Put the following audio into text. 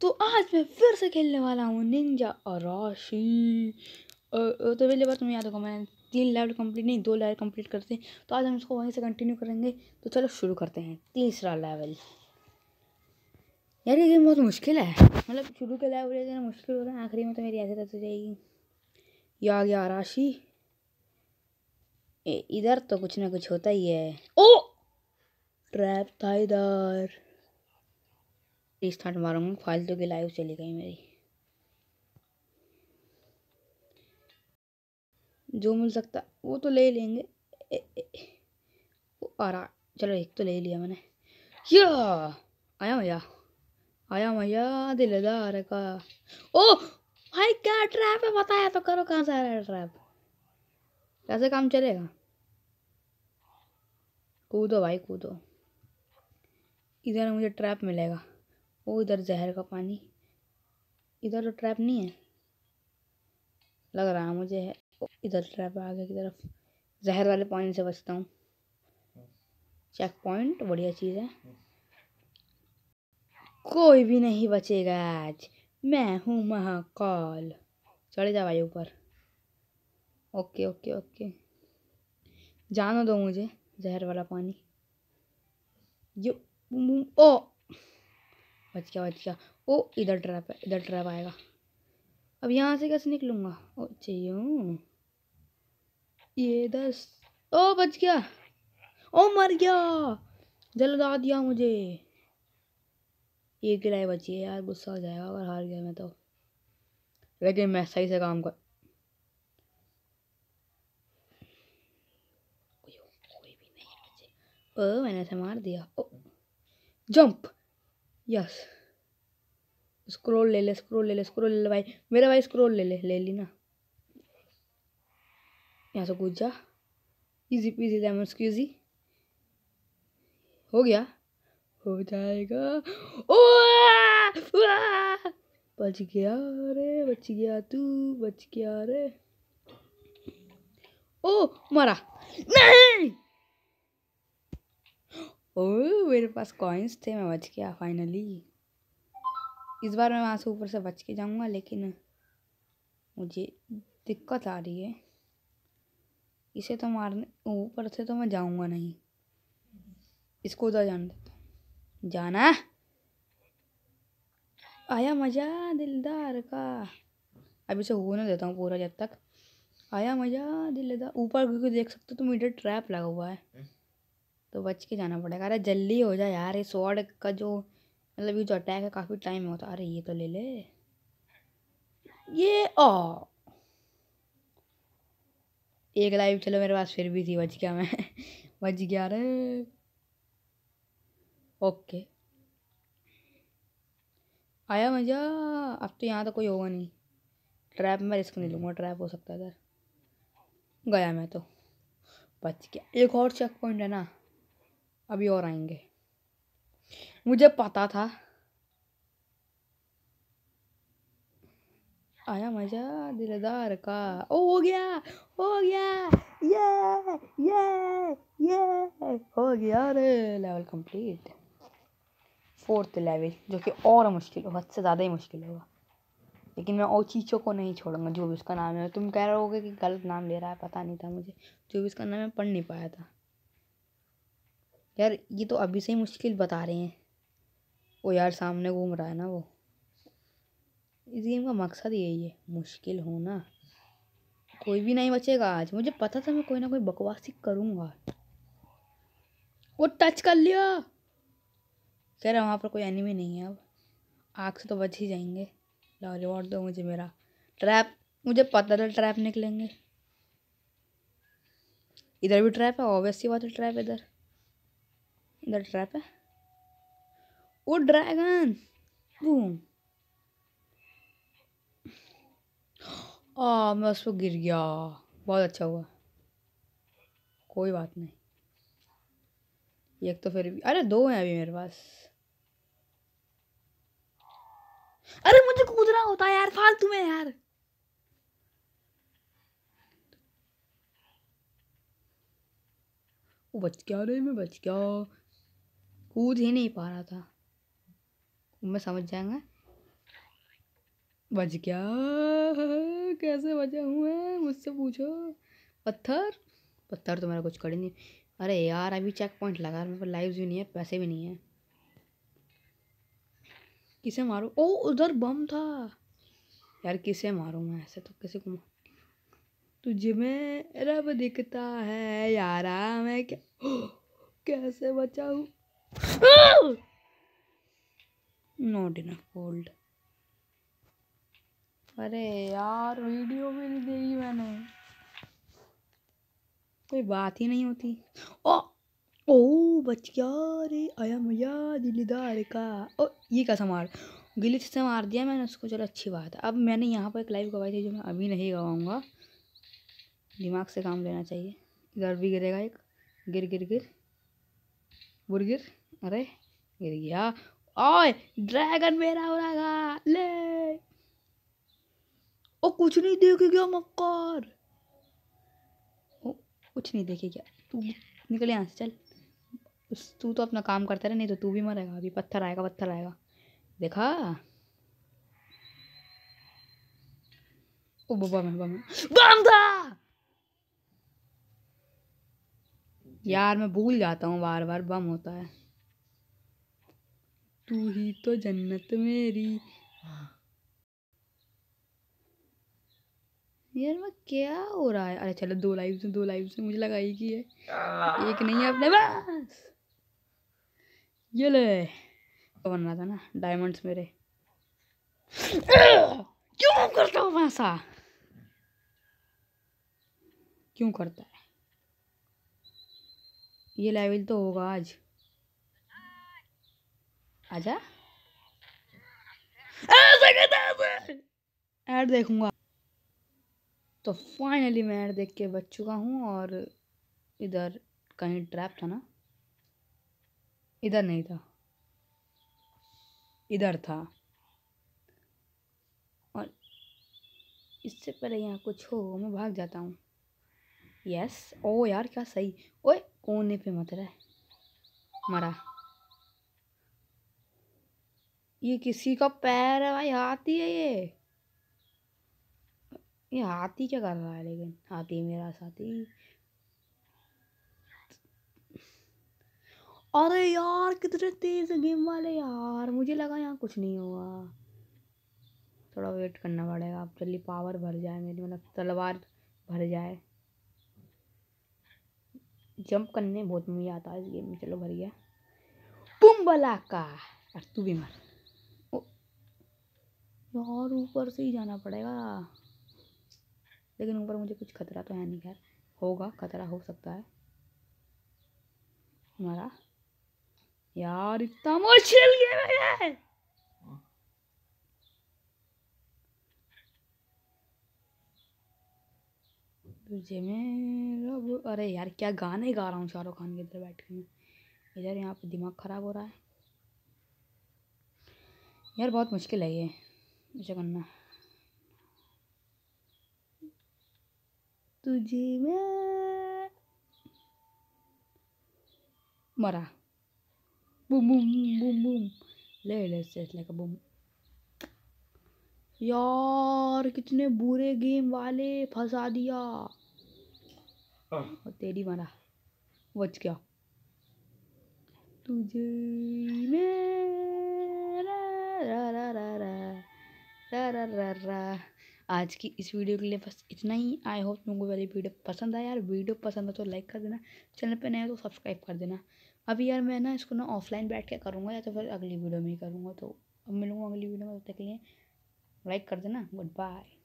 तो आज मैं फिर से खेलने वाला हूँ निंजा और तो पहले बार तुम्हें तो याद होगा मैं तीन लेवल कंप्लीट नहीं दो लेवल कंप्लीट करते हैं तो आज हम इसको वहीं से कंटिन्यू करेंगे तो चलो शुरू करते हैं तीसरा लेवल यार ये गेम बहुत मुश्किल है मतलब शुरू के लेवल देना मुश्किल होता है आखिरी में तो मेरी ऐसे तक जाएगी या गया राशि इधर तो कुछ ना कुछ होता ही है ओ ट्रैप था इधर रिस्टार्ट मारूंगा फालतू की लाइव चली गई मेरी जो मिल सकता वो तो ले लेंगे ए, ए, वो आ रहा चलो एक तो ले लिया मैंने या आया भैया आया भैया दिलदार का ओ भाई क्या ट्रैप है बताया तो करो कहाँ से आ रहा है ट्रैप कैसे काम चलेगा कूदो भाई कूदो इधर मुझे ट्रैप मिलेगा वो इधर जहर का पानी इधर तो ट्रैप नहीं है लग रहा है मुझे है इधर ट्रैप आगे की तरफ जहर वाले पानी से बचता हूँ चेक पॉइंट बढ़िया चीज़ है कोई भी नहीं बचेगा आज मैं हूँ महाकाल चढ़ जा भाई ऊपर ओके ओके ओके जानो दो मुझे जहर वाला पानी ये ओ बच गया बच गया ओ इधर ट्रैप है इधर ट्रैप आएगा अब यहाँ से कैसे निकलूँगा ओ चाहिए ये दस ओ बच गया ओ मर गया जलगा दिया मुझे एक गिराई बची है यार गुस्सा हो जाएगा अगर हार गया मैं तो लेकिन मैं सही से काम कर कोई भी नहीं ओ मैंने ऐसे मार दिया ओ जंप यस स्क्रोल ले ले स्क्रोल ले ले स्क्रोल ले ले भाई मेरा भाई स्क्रोल ले ले ले ली ना यहाँ से कूद जा इजी पीजी लेमन स्क्यूजी हो गया हो जाएगा ओ बच गया रे बच गया तू बच गया रे ओ मरा नहीं ओह मेरे पास कॉइन्स थे मैं बच गया फाइनली इस बार मैं वहाँ से ऊपर से बच के जाऊँगा लेकिन मुझे दिक्कत आ रही है इसे तो मारने ऊपर से तो मैं जाऊँगा नहीं इसको उधर जाने देता तो। जाना आया मज़ा दिलदार का से हो होने देता हूँ पूरा जब तक आया मज़ा दिलदार ऊपर क्योंकि देख सकते हो तो तुम ट्रैप लगा हुआ है तो बच के जाना पड़ेगा अरे जल्दी हो जाए यार ये स्वाड का जो मतलब ये जो अटैक है काफ़ी टाइम होता अरे ये तो ले ले ये ओ एक लाइव चलो मेरे पास फिर भी थी बच गया मैं बच गया अरे ओके आया मज़ा अब तो यहाँ तो कोई होगा नहीं ट्रैप मैं रिस्क नहीं लूँगा ट्रैप हो सकता है सर गया मैं तो बच गया एक और चेक पॉइंट है ना अभी और आएंगे मुझे पता था आया मजा दिलदार का ओ हो गया हो गया ये ये ये हो गया रे लेवल कंप्लीट फोर्थ लेवल जो कि और मुश्किल हो हद से ज़्यादा ही मुश्किल होगा लेकिन मैं और चीज़ों को नहीं छोड़ूंगा जो भी उसका नाम है तुम कह रहे हो कि गलत नाम ले रहा है पता नहीं था मुझे जो भी उसका नाम है पढ़ नहीं पाया था यार ये तो अभी से ही मुश्किल बता रहे हैं वो यार सामने घूम रहा है ना वो इस गेम का मकसद यही है मुश्किल होना कोई भी नहीं बचेगा आज मुझे पता था मैं कोई ना कोई बकवासी करूँगा वो टच कर लिया कह रहा वहाँ पर कोई एनिमी नहीं है अब आग से तो बच ही जाएंगे ला रिवॉर्ड दो मुझे मेरा ट्रैप मुझे पता था ट्रैप निकलेंगे इधर भी ट्रैप है ऑब्वियसली बात है ट्रैप इधर द ट्रैप है ओ ड्रैगन बूम आ मैं उस पर गिर गया बहुत अच्छा हुआ कोई बात नहीं एक तो फिर भी अरे दो हैं अभी मेरे पास अरे मुझे कूदना होता यार फालतू में यार बच गया रे मैं बच गया कूद ही नहीं पा रहा था मैं समझ जाएंगे बच गया कैसे बचा हुआ है मुझसे पूछो पत्थर पत्थर तो मेरा कुछ कड़ी नहीं अरे यार अभी चेक पॉइंट लगा मेरे पास लाइव भी नहीं है पैसे भी नहीं है किसे मारूं ओ उधर बम था यार किसे मारूं मैं ऐसे तो किसी को तुझे मैं रब दिखता है यारा मैं क्या कैसे बचा हूँ नोट इन गोल्ड अरे यार वीडियो भी नहीं देगी मैंने कोई बात ही नहीं होती ओ ओ बच गया रे आया मजा दिलदार का ओ ये कैसा मार गिली से मार दिया मैंने उसको चलो अच्छी बात है अब मैंने यहाँ पर एक लाइव गवाई थी जो मैं अभी नहीं गवाऊँगा दिमाग से काम लेना चाहिए इधर भी गिरेगा एक गिर गिर गिर गिर बुरगिर अरे गिर गया ओए ड्रैगन मेरा हो रहा ले ओ कुछ नहीं देख गया मक्कार ओ कुछ नहीं देखे क्या तू निकल यहाँ से चल तू तो अपना काम करता रहे नहीं तो तू भी मरेगा अभी पत्थर आएगा पत्थर आएगा देखा ओ बाबा मैं बाबा बम था यार मैं भूल जाता हूँ बार बार बम होता है तू ही तो जन्नत मेरी यार मैं क्या हो रहा है अरे चलो दो लाइव से दो लाइव से मुझे लगा की ही है एक नहीं है अपने पास ये ले तो बन रहा था ना डायमंड्स मेरे क्यों करता हूँ ऐसा क्यों करता है ये लेवल तो होगा आज आजा ऐड देखूंगा तो फाइनली मैं ऐड देख के बच चुका हूँ और इधर कहीं ट्रैप था ना इधर नहीं था इधर था और इससे पहले यहाँ कुछ हो मैं भाग जाता हूँ यस ओ यार क्या सही ओए कोने पे मत रह मरा ये किसी का पैर है भाई हाथी है ये ये हाथी क्या कर रहा है लेकिन हाथी मेरा साथी अरे यार कितने तेज गेम वाले यार मुझे लगा यहाँ कुछ नहीं होगा थोड़ा वेट करना पड़ेगा आप जल्दी पावर भर जाए मेरी मतलब तलवार भर जाए जंप करने बहुत मज़ा आता है इस गेम में चलो भर गया तुम बला का और तू भी मर और ऊपर से ही जाना पड़ेगा लेकिन ऊपर मुझे कुछ खतरा तो है नहीं खैर होगा खतरा हो सकता है हमारा यार इतना मुश्किल गेम है तुझे मैं रब अरे यार क्या गाने गा रहा हूँ शाहरुख खान के इधर बैठ के मैं इधर यहाँ पे दिमाग ख़राब हो रहा है यार बहुत मुश्किल है ये ऐसा करना तुझे मैं मरा बुम बुम बुम बुम ले ले से लाइक बुम यार कितने बुरे गेम वाले फंसा दिया हाँ। तेरी मारा बच गया तुझे आज की इस वीडियो के लिए बस इतना ही आई होप तुमको मेरी वीडियो पसंद आया यार वीडियो पसंद है तो लाइक कर देना चैनल पे नया तो सब्सक्राइब कर देना अभी यार मैं ना इसको ना ऑफलाइन बैठ के करूँगा या तो फिर अगली वीडियो में ही करूँगा तो अब मिलूँगा अगली वीडियो में तब तक के लिए लाइक कर देना गुड बाय